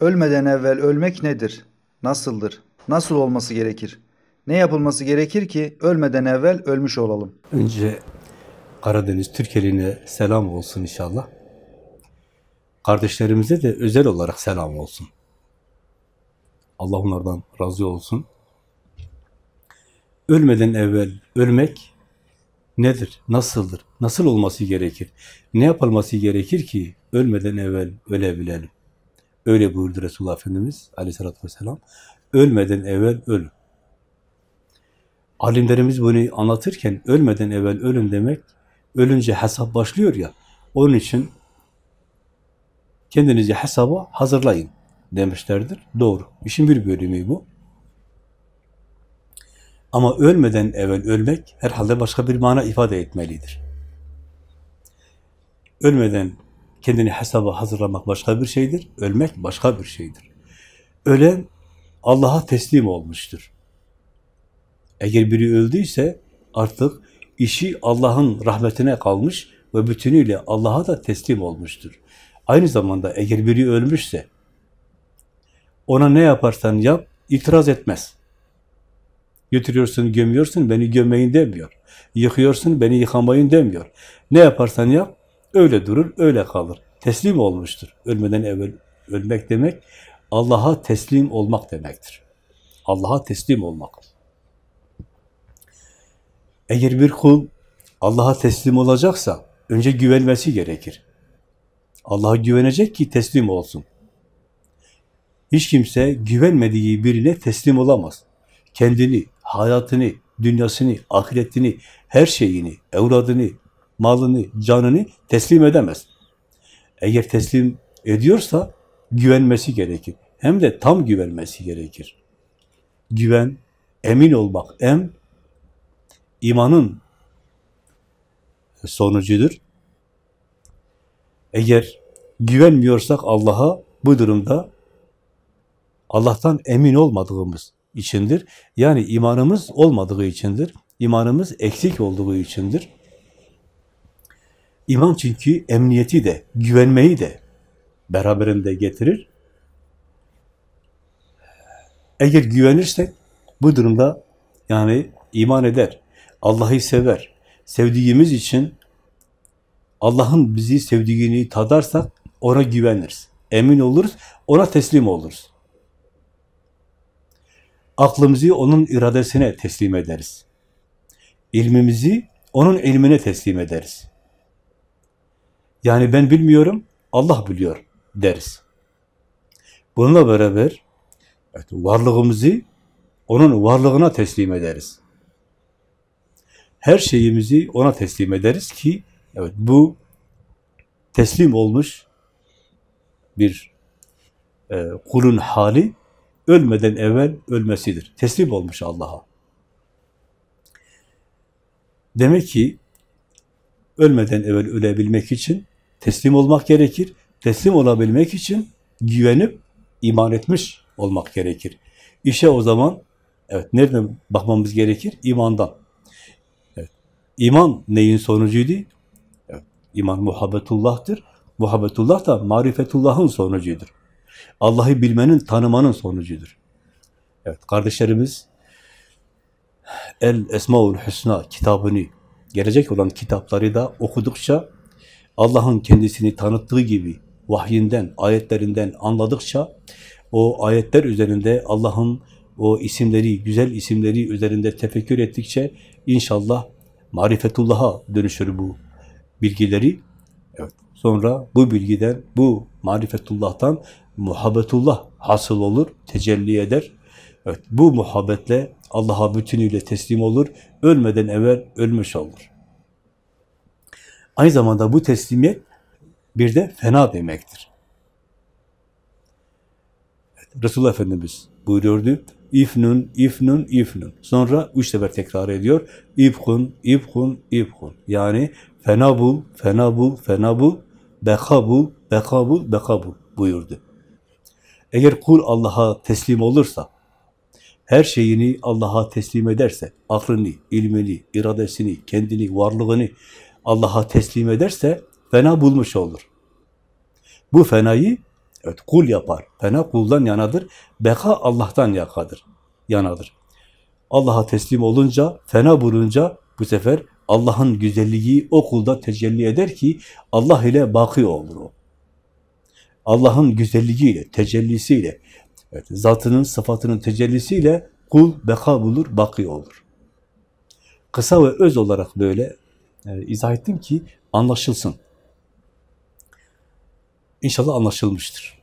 Ölmeden evvel ölmek nedir? Nasıldır? Nasıl olması gerekir? Ne yapılması gerekir ki ölmeden evvel ölmüş olalım? Önce Karadeniz Türkeliğine selam olsun inşallah. Kardeşlerimize de özel olarak selam olsun. Allah onlardan razı olsun. Ölmeden evvel ölmek nedir? Nasıldır? Nasıl olması gerekir? Ne yapılması gerekir ki ölmeden evvel ölebilelim? Öyle buyurdu Resulullah Efendimiz aleyhissalatü vesselam. Ölmeden evvel ölün. Alimlerimiz bunu anlatırken ölmeden evvel ölün demek, ölünce hesap başlıyor ya, onun için kendinizi hesaba hazırlayın demişlerdir. Doğru. İşin bir bölümü bu. Ama ölmeden evvel ölmek herhalde başka bir mana ifade etmelidir. Ölmeden kendini hesaba hazırlamak başka bir şeydir, ölmek başka bir şeydir. Ölen Allah'a teslim olmuştur. Eğer biri öldüyse artık işi Allah'ın rahmetine kalmış ve bütünüyle Allah'a da teslim olmuştur. Aynı zamanda eğer biri ölmüşse ona ne yaparsan yap itiraz etmez. Götürüyorsun, gömüyorsun, beni gömeyin demiyor. Yıkıyorsun, beni yıkamayın demiyor. Ne yaparsan yap, Öyle durur, öyle kalır. Teslim olmuştur. Ölmeden evvel ölmek demek, Allah'a teslim olmak demektir. Allah'a teslim olmak. Eğer bir kul Allah'a teslim olacaksa, önce güvenmesi gerekir. Allah'a güvenecek ki teslim olsun. Hiç kimse güvenmediği birine teslim olamaz. Kendini, hayatını, dünyasını, ahiretini, her şeyini, evladını, malını, canını teslim edemez. Eğer teslim ediyorsa güvenmesi gerekir. Hem de tam güvenmesi gerekir. Güven, emin olmak, em, imanın sonucudur. Eğer güvenmiyorsak Allah'a bu durumda Allah'tan emin olmadığımız içindir. Yani imanımız olmadığı içindir. İmanımız eksik olduğu içindir. İman çünkü emniyeti de, güvenmeyi de beraberinde getirir. Eğer güvenirsek bu durumda yani iman eder, Allah'ı sever, sevdiğimiz için Allah'ın bizi sevdiğini tadarsak ona güveniriz, emin oluruz, ona teslim oluruz. Aklımızı onun iradesine teslim ederiz. İlmimizi onun ilmine teslim ederiz. Yani ben bilmiyorum, Allah biliyor deriz. Bununla beraber evet, varlığımızı onun varlığına teslim ederiz. Her şeyimizi ona teslim ederiz ki evet bu teslim olmuş bir e, kulun hali ölmeden evvel ölmesidir. Teslim olmuş Allah'a. Demek ki ölmeden evvel ölebilmek için Teslim olmak gerekir. Teslim olabilmek için güvenip iman etmiş olmak gerekir. İşe o zaman evet nereden bakmamız gerekir? İmandan. Evet. İman neyin sonucuydu? Evet. İman muhabbetullah'tır. Muhabbetullah da marifetullah'ın sonucudur. Allah'ı bilmenin, tanımanın sonucudur. Evet kardeşlerimiz El Esmaül Hüsna kitabını, gelecek olan kitapları da okudukça Allah'ın kendisini tanıttığı gibi vahyinden, ayetlerinden anladıkça o ayetler üzerinde Allah'ın o isimleri, güzel isimleri üzerinde tefekkür ettikçe inşallah marifetullah'a dönüşür bu bilgileri. Evet. Sonra bu bilgiden, bu marifetullah'tan muhabbetullah hasıl olur, tecelli eder. Evet, bu muhabbetle Allah'a bütünüyle teslim olur, ölmeden evvel ölmüş olur. Aynı zamanda bu teslimiyet bir de fena demektir. Evet, Resulullah Efendimiz buyuruyordu. İfnun, ifnun, ifnun. Sonra üç sefer tekrar ediyor. İbhun, ibhun, ibhun. Yani fena bul, fena bul, fena bul, beka bul, beka bul, beka bul buyurdu. Eğer kul Allah'a teslim olursa, her şeyini Allah'a teslim ederse, aklını, ilmini, iradesini, kendini, varlığını Allah'a teslim ederse fena bulmuş olur. Bu fenayı evet, kul yapar. Fena kuldan yanadır. Beka Allah'tan yakadır, yanadır. Allah'a teslim olunca, fena bulunca bu sefer Allah'ın güzelliği o kulda tecelli eder ki Allah ile baki olur o. Allah'ın güzelliğiyle, tecellisiyle, evet, zatının, sıfatının tecellisiyle kul beka bulur, baki olur. Kısa ve öz olarak böyle e, izah ettim ki anlaşılsın. İnşallah anlaşılmıştır.